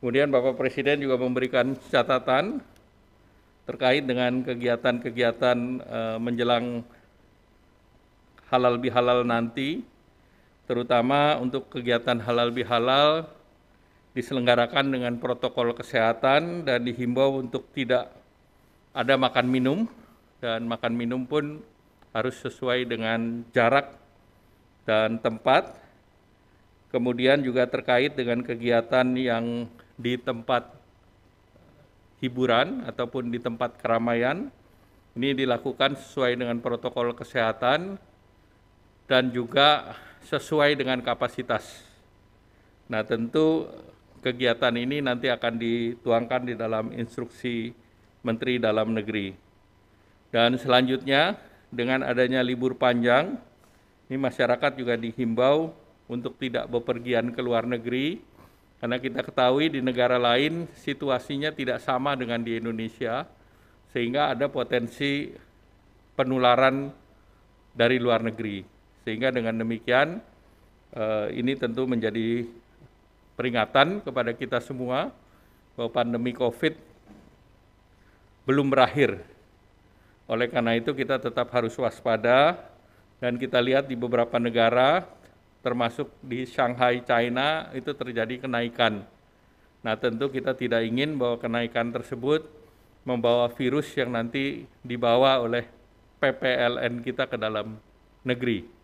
Kemudian Bapak Presiden juga memberikan catatan terkait dengan kegiatan-kegiatan eh, menjelang halal bihalal nanti, terutama untuk kegiatan halal bihalal diselenggarakan dengan protokol kesehatan dan dihimbau untuk tidak ada makan minum dan makan minum pun harus sesuai dengan jarak dan tempat. Kemudian juga terkait dengan kegiatan yang di tempat hiburan ataupun di tempat keramaian. Ini dilakukan sesuai dengan protokol kesehatan dan juga sesuai dengan kapasitas. Nah, tentu kegiatan ini nanti akan dituangkan di dalam instruksi Menteri Dalam Negeri. Dan selanjutnya, dengan adanya libur panjang, ini masyarakat juga dihimbau untuk tidak bepergian ke luar negeri, karena kita ketahui di negara lain situasinya tidak sama dengan di Indonesia, sehingga ada potensi penularan dari luar negeri. Sehingga dengan demikian eh, ini tentu menjadi peringatan kepada kita semua bahwa pandemi COVID belum berakhir. Oleh karena itu kita tetap harus waspada dan kita lihat di beberapa negara termasuk di Shanghai, China itu terjadi kenaikan. Nah, tentu kita tidak ingin bahwa kenaikan tersebut membawa virus yang nanti dibawa oleh PPLN kita ke dalam negeri.